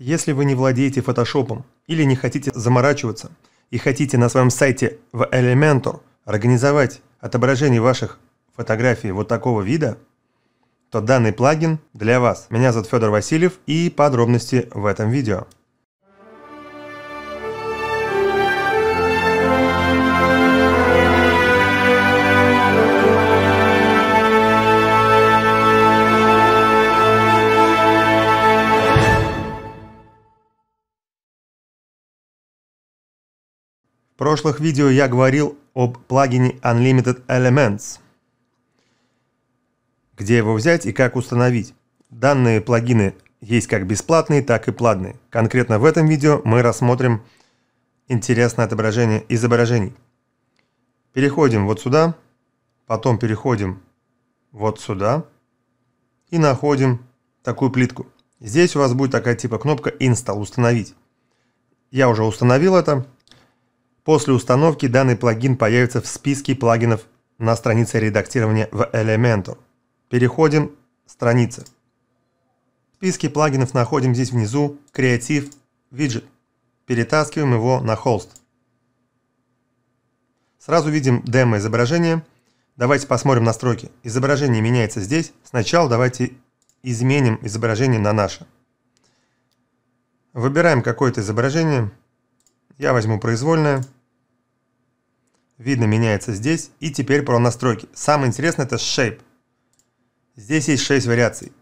Если вы не владеете фотошопом или не хотите заморачиваться и хотите на своем сайте в Elementor организовать отображение ваших фотографий вот такого вида, то данный плагин для вас. Меня зовут Федор Васильев и подробности в этом видео. В прошлых видео я говорил об плагине Unlimited Elements, где его взять и как установить. Данные плагины есть как бесплатные, так и платные. Конкретно в этом видео мы рассмотрим интересное отображение изображений. Переходим вот сюда, потом переходим вот сюда и находим такую плитку. Здесь у вас будет такая типа кнопка «Install» – «Установить». Я уже установил это. После установки данный плагин появится в списке плагинов на странице редактирования в Elementor. Переходим к странице. В списке плагинов находим здесь внизу «Креатив виджет». Перетаскиваем его на холст. Сразу видим демо изображение. Давайте посмотрим настройки. Изображение меняется здесь. Сначала давайте изменим изображение на наше. Выбираем какое-то изображение. Я возьму произвольное. Видно, меняется здесь. И теперь про настройки. Самое интересное это Shape. Здесь есть 6 вариаций.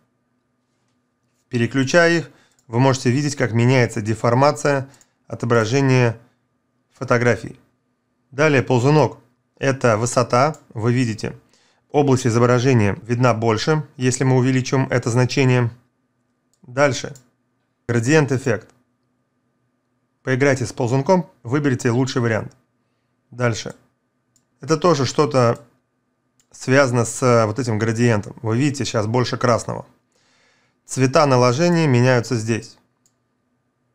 Переключая их, вы можете видеть, как меняется деформация отображения фотографий. Далее ползунок. Это высота, вы видите. Область изображения видна больше, если мы увеличим это значение. Дальше. Градиент эффект. Поиграйте с ползунком, выберите лучший вариант. Дальше. Это тоже что-то связано с э, вот этим градиентом. Вы видите сейчас больше красного. Цвета наложения меняются здесь.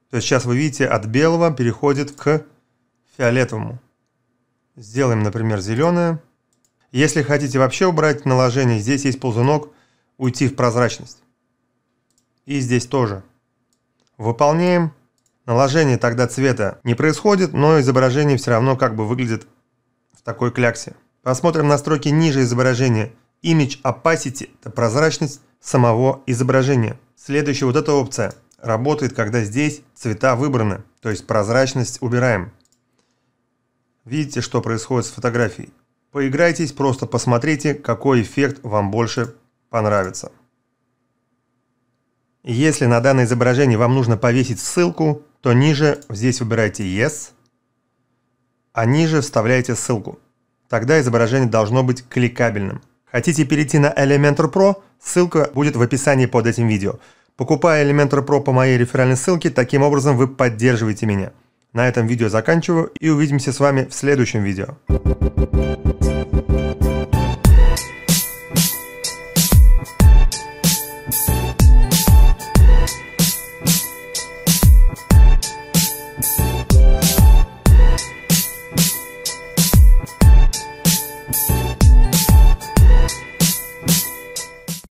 То есть сейчас вы видите, от белого переходит к фиолетовому. Сделаем, например, зеленое. Если хотите вообще убрать наложение, здесь есть ползунок «Уйти в прозрачность». И здесь тоже. Выполняем. Наложение тогда цвета не происходит, но изображение все равно как бы выглядит в такой кляксе. Посмотрим настройки ниже изображения. Image Opacity – это прозрачность самого изображения. Следующая вот эта опция работает, когда здесь цвета выбраны, то есть прозрачность убираем. Видите, что происходит с фотографией? Поиграйтесь, просто посмотрите, какой эффект вам больше понравится. Если на данное изображение вам нужно повесить ссылку, то ниже здесь выбирайте Yes – а ниже вставляете ссылку. Тогда изображение должно быть кликабельным. Хотите перейти на Elementor Pro? Ссылка будет в описании под этим видео. Покупая Elementor Pro по моей реферальной ссылке, таким образом вы поддерживаете меня. На этом видео заканчиваю и увидимся с вами в следующем видео.